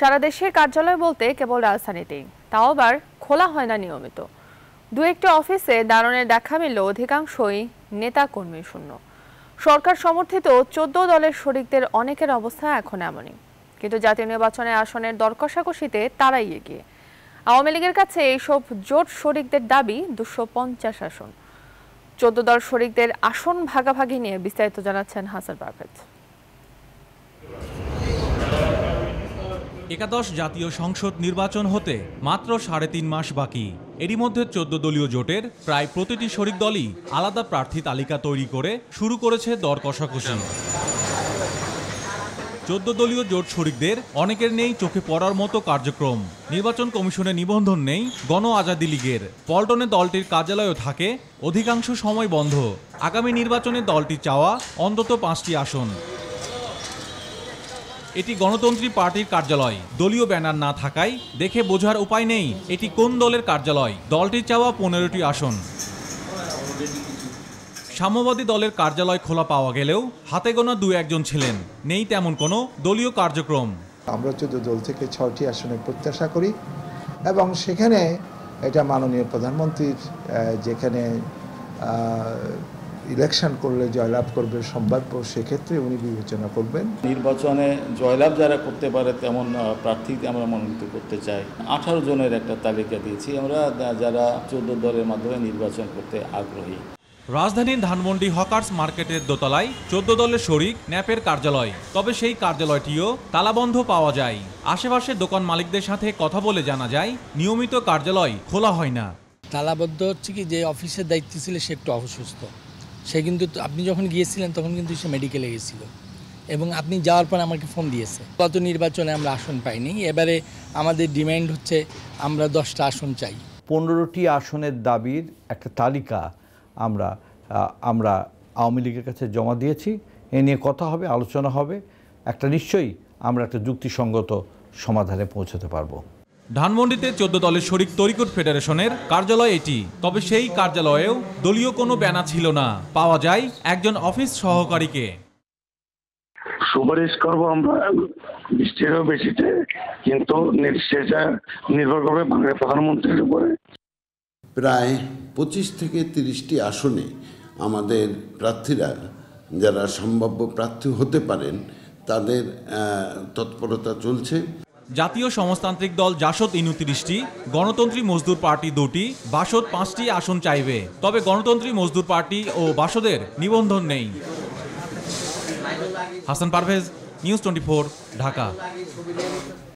সারা দেশের কার্যালয় বলতে কেবল রাজধানীতেই তাও আবার খোলা হয় না নিয়মিত দু একটি অফিসে দারণের দেখা মিলল অধিকাংশই নেতা কর্মী শূন্য সরকার সমর্থিত চোদ্দ দলের শরিকদের অনেকের অবস্থা এখন এমনই কিন্তু জাতীয় নির্বাচনে আসনের দরকষাকষিতে তারাই এগিয়ে আওয়ামী লীগের কাছে এইসব জোট শরিকদের দাবি দুশো পঞ্চাশ আসন চোদ্দ দল শরিকদের আসন ভাগাভাগি নিয়ে বিস্তারিত জানাচ্ছেন হাসান পারভেজ একাদশ জাতীয় সংসদ নির্বাচন হতে মাত্র সাড়ে তিন মাস বাকি এরই মধ্যে চোদ্দ দলীয় জোটের প্রায় প্রতিটি শরিক দলই আলাদা প্রার্থী তালিকা তৈরি করে শুরু করেছে দর কষাকষি চোদ্দ দলীয় জোট শরিকদের অনেকের নেই চোখে পড়ার মতো কার্যক্রম নির্বাচন কমিশনে নিবন্ধন নেই গণ আজাদি লীগের পল্টনে দলটির কার্যালয়ও থাকে অধিকাংশ সময় বন্ধ আগামী নির্বাচনে দলটি চাওয়া অন্তত পাঁচটি আসন এটি গণতন্ত্রী পার্টির কার্যালয় দলীয় ব্যানার না থাকায় দেখে বোঝার উপায় নেই এটি কোন দলের কার্যালয় দলটির চাওয়া পনেরোটি আসন সাম্যবাদী দলের কার্যালয় খোলা পাওয়া গেলেও হাতে গোনা দু একজন ছিলেন নেই তেমন কোনো দলীয় কার্যক্রম আমরা চোদ্দ দল থেকে ছয়টি আসনে প্রত্যাশা করি এবং সেখানে এটা মাননীয় প্রধানমন্ত্রীর যেখানে ইলেকশন করলে জয়লাভ করবে সম্ভাব্য সেক্ষেত্রে উনি বিবেচনা করবেন নির্বাচনে জয়লাভ যারা করতে পারে তেমন প্রার্থীকে আমরা মনোনীত করতে চাই আঠারো জনের একটা তালিকা দিয়েছি আমরা যারা চোদ্দ দলের মাধ্যমে নির্বাচন করতে আগ্রহী রাজধানীর ধানমন্ডি হকার্স মার্কেটের দোতলায় চোদ্দ দলের শরিক ন্যাপের কার্যালয় তবে সেই কার্যালয়টিও তালাবন্ধ পাওয়া যায় আশেপাশের দোকান মালিকদের সাথে কথা বলে জানা যায় নিয়মিত কার্যালয় খোলা হয় না তালাবদ্ধ হচ্ছে কি যে অফিসের দায়িত্ব ছিল সে একটু অসুস্থ সে কিন্তু আপনি যখন গিয়েছিলেন তখন কিন্তু সে মেডিকেলে গেছিল এবং আপনি যাওয়ার পর আমাকে ফোন দিয়েছে গত নির্বাচনে আমরা আসন পাইনি এবারে আমাদের ডিমান্ড হচ্ছে আমরা দশটা আসন চাই পনেরোটি আসনের দাবির একটা তালিকা আমরা আমরা আওয়ামী লীগের কাছে জমা দিয়েছি এ নিয়ে কথা হবে আলোচনা হবে একটা নিশ্চয়ই আমরা একটা যুক্তিসঙ্গত সমাধানে পৌঁছতে পারবো ধানমন্ডিতে চোদ্দ দলের শরিক তরিকুট ফেডারেশনের কার্যালয় এটি তবে সেই কার্যালয়েও দলীয় কোনো ব্যানার ছিল না পাওয়া যায় একজন অফিস সহকারীকে সুপারিশ করব আমরা বৃষ্টিরও বেশিতে কিন্তু নির্ভর করবে বাংলার প্রধানমন্ত্রীর উপরে প্রায় পঁচিশ থেকে তিরিশটি আসনে আমাদের প্রার্থীরা যারা সম্ভাব্য প্রার্থী হতে পারেন তাদের তৎপরতা চলছে জাতীয় সমাজতান্ত্রিক দল জাসদ উনত্রিশটি গণতন্ত্রী মজদুর পার্টি দুটি বাসদ পাঁচটি আসন চাইবে তবে গণতন্ত্রী মজদুর পার্টি ও বাসদের নিবন্ধন নেই হাসান পারভেজ নিউজ টোয়েন্টি ঢাকা